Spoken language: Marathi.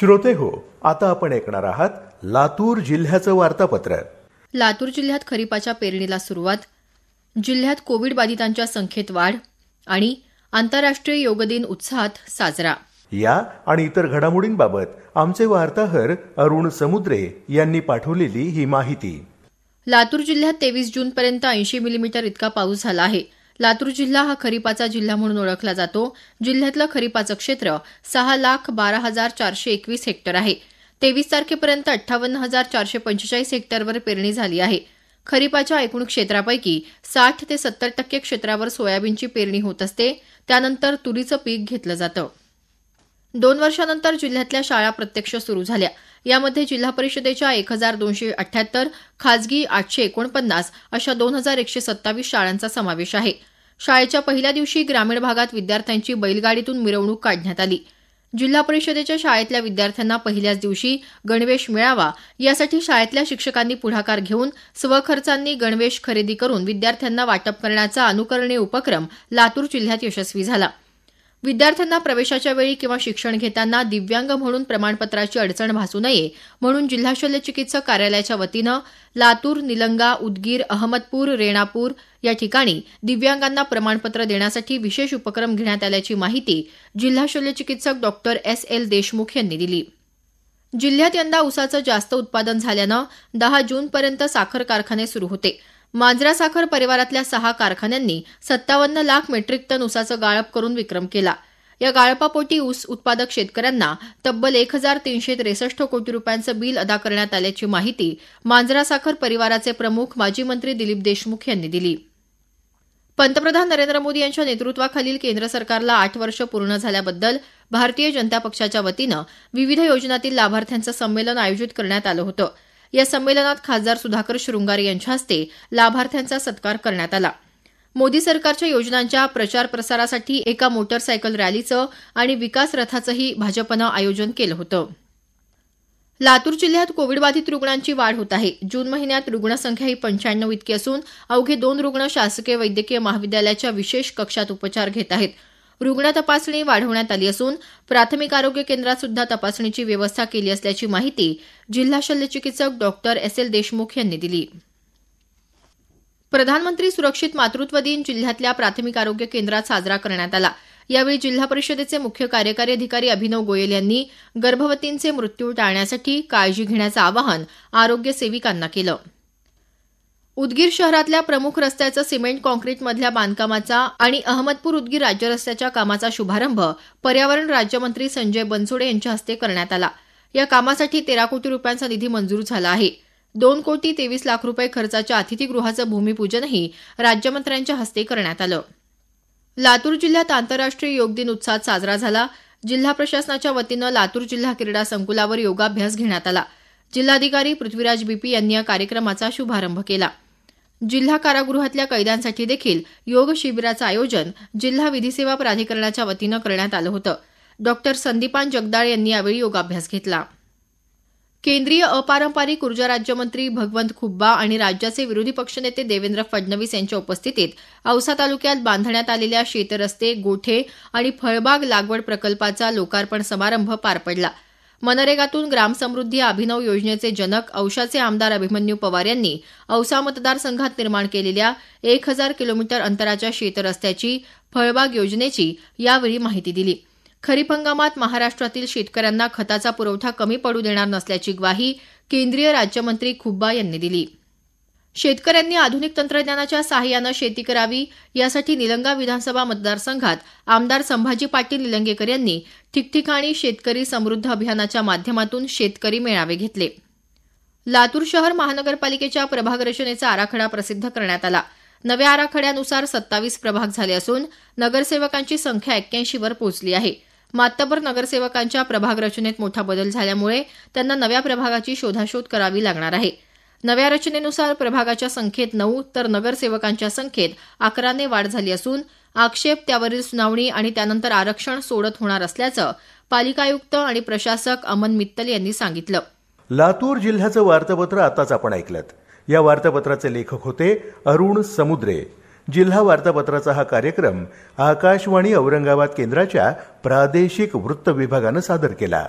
श्रोते हो आता आपण ऐकणार आहात लातूर जिल्ह्याचं वार्तापत्र लातूर जिल्ह्यात खरीपाच्या पेरणीला सुरुवात जिल्ह्यात कोविड बाधितांच्या संख्येत वाढ आणि आंतरराष्ट्रीय योग दिन उत्साहात साजरा या आणि इतर घडामोडींबाबत आमचे वार्ताहर अरुण समुद्रे यांनी पाठवलेली ही माहिती लातूर जिल्ह्यात तेवीस जूनपर्यंत ऐंशी मिलीमीटर इतका पाऊस झाला आहे लातूर जिल्हा हा खरीपाचा जिल्हा म्हणून ओळखला जातो जिल्ह्यातलं खरीपाचं क्षेत्र सहा लाख बारा हजार चारशे एकवीस हेक्टर आहे तेवीस तारखेपर्यंत अठ्ठावन्न हजार चारशे पंचेचाळीस हेक्टरवर पेरणी झाली आहे खरीपाच्या एकूण क्षेत्रापैकी साठ ते सत्तर टक्के क्षेत्रावर सोयाबीनची पेरणी होत असते त्यानंतर तुरीचं पीक घेतलं जातं दोन वर्षानंतर जिल्ह्यातल्या शाळा प्रत्यक्ष सुरू झाल्या यामध्ये जिल्हा परिषदेच्या एक हजार दोनशे अठ्ठ्याहत्तर खाजगी आठशे एकोणपन्नास अशा दोन हजार एकशे सत्तावीस शाळांचा समावेश आहे शाळेच्या पहिल्या दिवशी ग्रामीण भागात विद्यार्थ्यांची बैलगाडीतून मिरवणूक काढण्यात आली जिल्हा परिषदेच्या शाळेतल्या विद्यार्थ्यांना पहिल्याच दिवशी गणवेश मिळावा यासाठी शाळेतल्या शिक्षकांनी पुढाकार घेऊन स्वखर्चांनी गणवेश खरेदी करून विद्यार्थ्यांना वाटप करण्याचा अनुकरणीय उपक्रम लातूर जिल्ह्यात यशस्वी झाला विद्यार्थ्यांना प्रवेशाच्या वेळी किंवा शिक्षण घेताना दिव्यांग म्हणून प्रमाणपत्राची अडचण भासू नये म्हणून जिल्हा शल्य चिकित्सक कार्यालयाच्या वतीनं लातूर निलंगा उदगीर अहमदपूर रेणापूर या ठिकाणी दिव्यांगांना प्रमाणपत्र देण्यासाठी विशेष उपक्रम घेण्यात आल्याची माहिती जिल्हा शल्य चिकित्सक डॉक्टर एस एल देशमुख यांनी दिली जिल्ह्यात यंदा ऊसाचं जास्त उत्पादन झाल्यानं दहा जूनपर्यंत साखर कारखाने सुरू होते मांजरा साखर परिवारातल्या सहा कारखान्यांनी सत्तावन्न लाख मेट्रिक टन ऊसाचं गाळप करून विक्रम केला या गाळपापोटी ऊस उत्पादक शेतकऱ्यांना तब्बल एक हजार तीनशे त्रेसष्ट कोटी रुपयांचं बिल अदा करण्यात आल्याची माहिती मांजरा साखर परिवाराचे प्रमुख माजी मंत्री दिलीप देशमुख यांनी दिली पंतप्रधान नरेंद्र मोदी यांच्या नेतृत्वाखालील केंद्र सरकारला आठ वर्ष पूर्ण झाल्याबद्दल भारतीय जनता पक्षाच्या वतीनं विविध योजनातील लाभार्थ्यांचं संमेलन आयोजित करण्यात आलं होतं या संमेलनात खासदार सुधाकर शृंगारे यांच्या हस्ते लाभार्थ्यांचा सत्कार करण्यात आला मोदी सरकारच्या योजनांच्या प्रचार प्रसारासाठी एका मोटरसायकल रॅलीचं आणि विकास रथाचंही भाजपनं आयोजन केलं होतं लातूर जिल्ह्यात कोविडबाधित रुग्णांची वाढ होत आहे जून महिन्यात रुग्णसंख्या ही पंच्याण्णव इतकी असून अवघे दोन रुग्ण शासकीय वैद्यकीय महाविद्यालयाच्या विशेष कक्षात उपचार घेत आहेत रुग्ण तपासणी वाढवण्यात आली असून प्राथमिक आरोग्य केंद्रात सुद्धा तपासणीची व्यवस्था केली असल्याची माहिती जिल्हा शल्यचिकित्सक डॉक्टर एस एल देशमुख यांनी दिली प्रधानमंत्री सुरक्षित मातृत्व दिन जिल्ह्यातल्या प्राथमिक आरोग्य केंद्रात साजरा करण्यात आला यावेळी जिल्हा परिषदेचे मुख्य कार्यकारी अधिकारी अभिनव गोयल यांनी गर्भवतींचे मृत्यू टाळण्यासाठी काळजी घेण्याचं आवाहन आरोग्य सेविकांना केलं उदगीर शहरातल्या प्रमुख रस्त्याचं सिमेंट काँक्रीटमधल्या बांधकामाचा आणि अहमदपूर उदगीर राज्य रस्त्याच्या कामाचा शुभारंभ पर्यावरण राज्यमंत्री संजय बनसोडे यांच्या हस्ते करण्यात आला या कामासाठी तेरा कोटी रुपयांचा निधी मंजूर झाला आहे दोन कोटी तेवीस लाख रुपये खर्चाच्या अतिथीगृहाचं भूमिपूजनही राज्यमंत्र्यांच्या हस्ते करण्यात आलं लातूर जिल्ह्यात आंतरराष्ट्रीय योग दिन उत्साहात साजरा झाला जिल्हा प्रशासनाच्या वतीनं लातूर जिल्हा क्रीडा संकुलावर योगाभ्यास घेण्यात आला जिल्हाधिकारी पृथ्वीराज बीपी यांनी या कार्यक्रमाचा शुभारंभ केला जिल्हा कारागृहातल्या कैद्यांसाठी देखील योग शिबिराचं आयोजन जिल्हा विधी सेवा प्राधिकरणाच्या वतीनं करण्यात आलं होतं डॉक्टर संदीपान जगदाळ यांनी यावेळी योगाभ्यास घेतला केंद्रीय अपारंपरिक ऊर्जा राज्यमंत्री भगवंत खुब्बा आणि राज्याचे विरोधी पक्षनेते देवेंद्र फडणवीस यांच्या उपस्थितीत औसा तालुक्यात बांधण्यात आलेल्या शेतरस्ते गोठे आणि फळबाग लागवड प्रकल्पाचा लोकार्पण समारंभ पार पडला मनरेगातून ग्रामसमृद्धी अभिनव योजनेचे जनक औशाचे आमदार अभिमन्यू पवार यांनी औसा मतदारसंघात निर्माण केलेल्या एक हजार किलोमीटर अंतराच्या शेतरस्त्याची फळबाग योजनेची यावेळी माहिती दिली खरीप हंगामात महाराष्ट्रातील शेतकऱ्यांना खताचा पुरवठा कमी पडू देणार नसल्याची ग्वाही केंद्रीय राज्यमंत्री खुब्बा यांनी दिली शेतकऱ्यांनी आधुनिक तंत्रज्ञानाच्या सहाय्यानं शेती करावी यासाठी निलंगा विधानसभा मतदारसंघात आमदार संभाजी पाटील निलंगेकर यांनी ठिकठिकाणी शेतकरी समृद्ध अभियानाच्या माध्यमातून शेतकरी मेळावे घेतले लातूर शहर महानगरपालिकेच्या प्रभाग रचनेचा आराखडा प्रसिद्ध करण्यात आला नव्या आराखड्यानुसार सत्तावीस प्रभाग झाले असून नगरसेवकांची संख्या एक्क्याऐंशीवर पोहोचली आहे मातबर नगरसेवकांच्या प्रभाग रचनेत मोठा बदल झाल्यामुळे त्यांना नव्या प्रभागाची शोधाशोध करावी लागणार आहे नव्या रचनेनुसार प्रभागाच्या संख्येत नऊ तर नगरसेवकांच्या संख्येत अकराने वाढ झाली असून आक्षेप त्यावरील सुनावणी आणि त्यानंतर आरक्षण सोडत होणार असल्याचं पालिका आयुक्त आणि प्रशासक अमन मित्तल यांनी सांगितलं लातूर जिल्ह्याचं वार्तापत्र आताच आपण ऐकलं या वार्तापत्राचे लेखक होते अरुण समुद्रे जिल्हा वार्तापत्राचा हा कार्यक्रम आकाशवाणी औरंगाबाद केंद्राच्या प्रादेशिक वृत्त विभागानं सादर केला